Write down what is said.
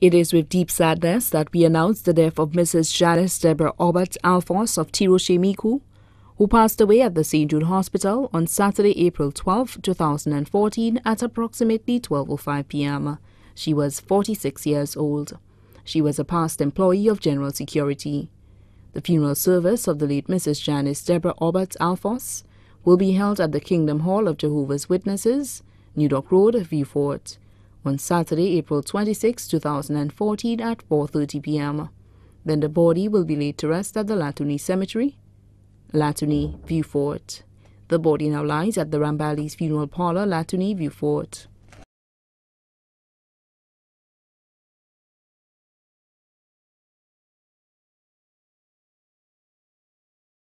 It is with deep sadness that we announce the death of Mrs. Janice Deborah Albert Alphonse of Tiroshimiku, who passed away at the St. Jude Hospital on Saturday, April 12, 2014 at approximately 12.05 p.m. She was 46 years old. She was a past employee of General Security. The funeral service of the late Mrs. Janice Deborah Albert Alphonse will be held at the Kingdom Hall of Jehovah's Witnesses, New Dock Road, Viewfort on Saturday, April 26, 2014 at 4.30 p.m. Then the body will be laid to rest at the Latuni Cemetery, Latuni, Viewfort. The body now lies at the Rambali's Funeral Parlor, Latuni, Viewfort.